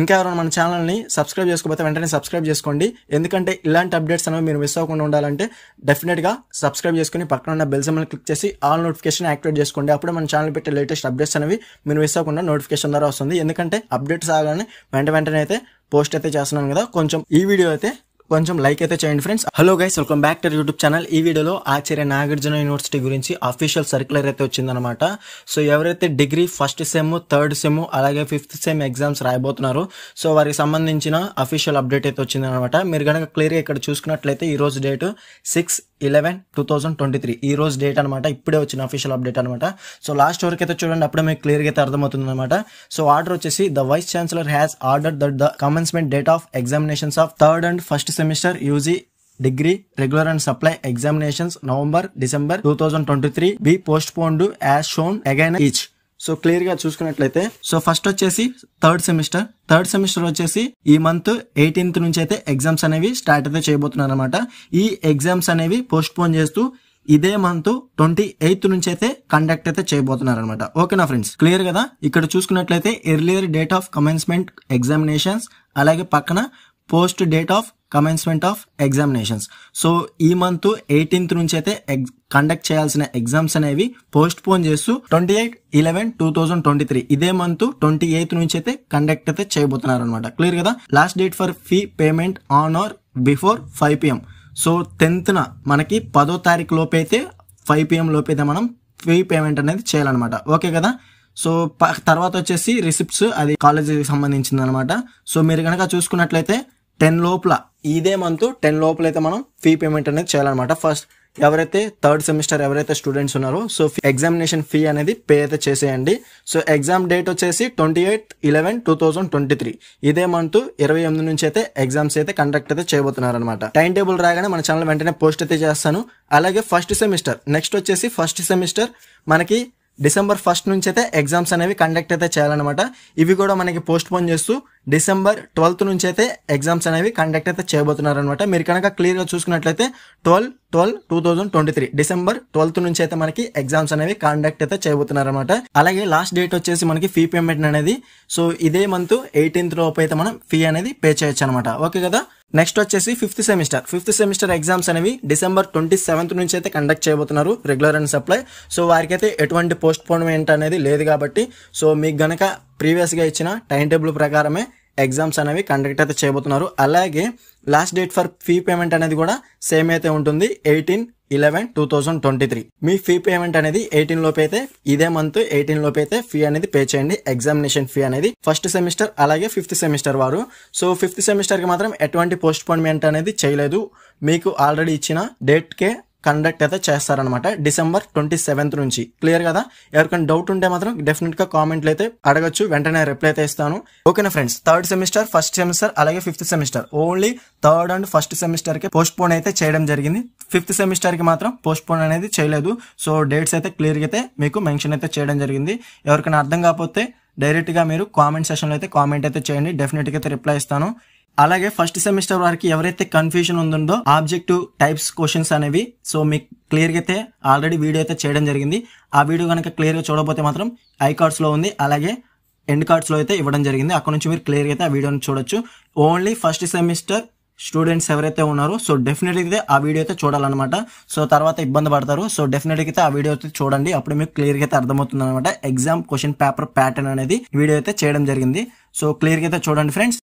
ఇంకా ఎవరైనా మన ఛానల్ని సబ్స్క్రైబ్ చేసుకోకపోతే వెంటనే సబ్స్క్రైబ్ చేసుకోండి ఎందుకంటే ఇలాంటి అప్డేట్స్ అనేవి మీరు మిస్ అవ్వకుండా ఉండాలంటే డెఫినెట్గా సబ్స్క్రైబ్ చేసుకుని పక్కన ఉన్న బెల్ సెమ్ని క్లిక్ చేసి ఆల్ నోటిఫికేషన్ యాక్టివేట్ చేసుకోండి అప్పుడు మన ఛానల్ పెట్టే లేటెస్ట్ అప్డేట్స్ అనేవి మీరు మిస్ అవ్వకుండా నోటిఫికేషన్ ద్వారా వస్తుంది ఎందుకంటే అప్డేట్స్ ఆగానే వెంట వెంటనే అయితే పోస్ట్ అయితే చేస్తున్నాను కదా కొంచెం ఈ వీడియో అయితే కొంచెం లైక్ అయితే చేయండి friends hello guys welcome back to YouTube channel ఈ వీడియోలో ఆచార్య నాగార్జున యూనివర్సిటీ గురించి అఫీషియల్ సర్క్యులర్ అయితే వచ్చిందనమాట సో ఎవరైతే degree first sem third sem అలాగే ఫిఫ్త్ సెమ్ ఎగ్జామ్స్ రాయబోతున్నారో సో వారికి సంబంధించిన అఫీషియల్ అప్డేట్ అయితే వచ్చిందనమాట మీరు కనుక క్లియర్గా ఇక్కడ చూసుకున్నట్లయితే ఈ రోజు date six eleven two thousand twenty three ఈ రోజు డేట్ అనమాట ఇప్పుడే వచ్చిన అఫీషియల్ అప్డేట్ అనమాట సో లాస్ట్ వరకు అయితే చూడండి అప్పుడే మీకు క్లియర్గా అయితే అర్థమవుతుంది అనమాట సో ఆర్డర్ వచ్చేసి the vice chancellor has order that the commencement date of examinations of third and first semester UG degree regular and supply examinations November December two thousand twenty three be postponed as shown again each so clear గా చూసుకున్నట్లయితే so first వచ్చేసి third semester third semester వచ్చేసి ఈ month eighteenth నుంచి అయితే exams అనేవి start అయితే చేయబోతున్నారు అనమాట ఈ ఎగ్జామ్స్ అనేవి పోస్ట్ పోన్ చేస్తూ ఇదే మంత్ ట్వంటీ ఎయిత్ నుంచి అయితే కండక్ట్ అయితే చేయబోతున్నారు అనమాట ఓకేనా ఫ్రెండ్స్ క్లియర్ కదా ఇక్కడ చూసుకున్నట్లయితే earlier date of commencement examinations అలాగే పక్కన post date of commencement of examinations so ఈ మంత్ ఎయిటీన్త్ నుంచి అయితే కండక్ట్ చేయాల్సిన ఎగ్జామ్స్ అనేవి పోస్ట్ పోన్ చేస్తూ twenty eight eleven two thousand twenty three ఇదే మంత్ ట్వంటీ ఎయిత్ నుంచి అయితే కండక్ట్ అయితే చేయబోతున్నారు అనమాట క్లియర్ కదా last date for fee payment on or before five PM so టెన్త్న మనకి పదో తారీఖు లోపు అయితే ఫైవ్ పిఎం లోపు అయితే మనం ఫీ పేమెంట్ అనేది చేయాలన్నమాట ఓకే కదా సో తర్వాత వచ్చేసి రిసిప్ట్స్ అది కాలేజీకి సంబంధించింది అనమాట సో మీరు కనుక చూసుకున్నట్లయితే టెన్ లోపల ఇదే మంత్ టెన్ లోపలైతే మనం ఫీ పేమెంట్ అనేది చేయాలన్నమాట ఫస్ట్ ఎవరైతే థర్డ్ సెమిస్టర్ ఎవరైతే స్టూడెంట్స్ ఉన్నారో సో ఎగ్జామినేషన్ ఫీ అనేది పే అయితే చేసేయండి సో ఎగ్జామ్ డేట్ వచ్చేసి twenty eight eleven two thousand twenty three ఇదే మంత్ ఇరవై ఎనిమిది నుంచి అయితే ఎగ్జామ్స్ అయితే కండక్ట్ అయితే చేయబోతున్నారు అనమాట టైం టేబుల్ రాగానే మన ఛానల్ వెంటనే పోస్ట్ అయితే చేస్తాను అలాగే ఫస్ట్ సెమిస్టర్ నెక్స్ట్ వచ్చేసి ఫస్ట్ సెమిస్టర్ మనకి డిసెంబర్ ఫస్ట్ నుంచి అయితే ఎగ్జామ్స్ అనేవి కండక్ట్ అయితే చేయాలన్నమాట ఇవి కూడా మనకి పోస్ట్ పోన్ చేస్తూ డిసెంబర్ ట్వెల్త్ నుంచి అయితే ఎగ్జామ్స్ అనేవి కండక్ట్ అయితే చేయబోతున్నారనమాట మీరు కనుక క్లియర్గా చూసుకున్నట్లయితే twelve twelve two thousand twenty three December twelfth నుంచి అయితే మనకి ఎగ్జామ్స్ అనేవి కండక్ట్ అయితే చేయబోతున్నారనమాట అలాగే లాస్ట్ డేట్ వచ్చేసి మనకి ఫీ పేమెంట్ అనేది సో ఇదే మంత్ ఎయిటీన్త్ లోపు అయితే మనం ఫీ అనేది పే చేయొచ్చు అనమాట ఓకే కదా నెక్స్ట్ వచ్చేసి fifth semester fifth semester exams అనేవి డిసెంబర్ ట్వంటీ సెవెంత్ నుంచి అయితే కండక్ట్ చేయబోతున్నారు రెగ్యులర్ అండ్ సప్లై సో వారికైతే ఎటువంటి పోస్ట్ పోన్మెంట్ అనేది లేదు కాబట్టి సో మీకు గనక ప్రీవియస్గా ఇచ్చిన టైం టేబుల్ ప్రకారమే ఎగ్జామ్స్ అనేవి కండక్ట్ అయితే చేయబోతున్నారు అలాగే last date for fee payment అనేది కూడా సేమ్ అయితే ఉంటుంది eighteen eleven two thousand twenty three మీ ఫీ పేమెంట్ అనేది ఎయిటీన్ లోపు అయితే ఇదే మంత్ ఎయిటీన్ లోపు అయితే ఫీ అనేది పే చేయండి ఎగ్జామినేషన్ ఫీ అనేది ఫస్ట్ సెమిస్టర్ అలాగే ఫిఫ్త్ సెమిస్టర్ వారు సో ఫిఫ్త్ సెమిస్టర్కి మాత్రం ఎటువంటి పోస్ట్ పోన్మెంట్ అనేది చేయలేదు మీకు ఆల్రెడీ ఇచ్చిన డేట్కే కండక్ట్ అయితే చేస్తారనమాట డిసెంబర్ ట్వంటీ సెవెంత్ నుంచి క్లియర్ కదా ఎవరికైనా డౌట్ ఉంటే మాత్రం డెఫినెట్ గా కామెంట్లు అయితే అడగచ్చు వెంటనే రిప్లై అయితే ఇస్తాను ఓకేనా friends third semester first semester అలాగే fifth semester only third and first semester కి పోస్ట్ పోన్ అయితే చేయడం జరిగింది ఫిఫ్త్ సెమిస్టర్ కి మాత్రం పోస్ట్ పోన్ అనేది చేయలేదు సో డేట్స్ అయితే క్లియర్ అయితే మీకు మెన్షన్ అయితే చేయడం జరిగింది ఎవరికైనా అర్థం కాకపోతే డైరెక్ట్గా మీరు కామెంట్ సెషన్లో అయితే కామెంట్ అయితే చేయండి డెఫినెట్గా అయితే రిప్లై ఇస్తాను అలాగే ఫస్ట్ సెమిస్టర్ వారికి ఎవరైతే కన్ఫ్యూజన్ ఉందో ఆబ్జెక్టివ్ టైప్స్ క్వశ్చన్స్ అనేవి సో మీకు క్లియర్గా అయితే ఆల్రెడీ వీడియో అయితే చేయడం జరిగింది ఆ వీడియో కనుక క్లియర్గా చూడకపోతే మాత్రం ఐ కార్డ్స్లో ఉంది అలాగే ఎండ్ కార్డ్స్లో అయితే ఇవ్వడం జరిగింది అక్కడ నుంచి మీరు క్లియర్గా అయితే ఆ వీడియోని చూడొచ్చు ఓన్లీ ఫస్ట్ సెమిస్టర్ స్టూడెంట్స్ ఎవరైతే ఉన్నారో సో డెఫినెట్గా అయితే ఆ వీడియో అయితే చూడాలన్నమాట సో తర్వాత ఇబ్బంది పడతారు సో డెఫినెట్గా అయితే ఆ వీడియో అయితే చూడండి అప్పుడు మీకు క్లియర్గా అయితే అర్థమవుతుంది అనమాట ఎగ్జామ్ క్వశ్చన్ పేపర్ ప్యాటర్న్ అనేది వీడియో అయితే చేయడం జరిగింది సో క్లియర్గా అయితే చూడండి ఫ్రెండ్స్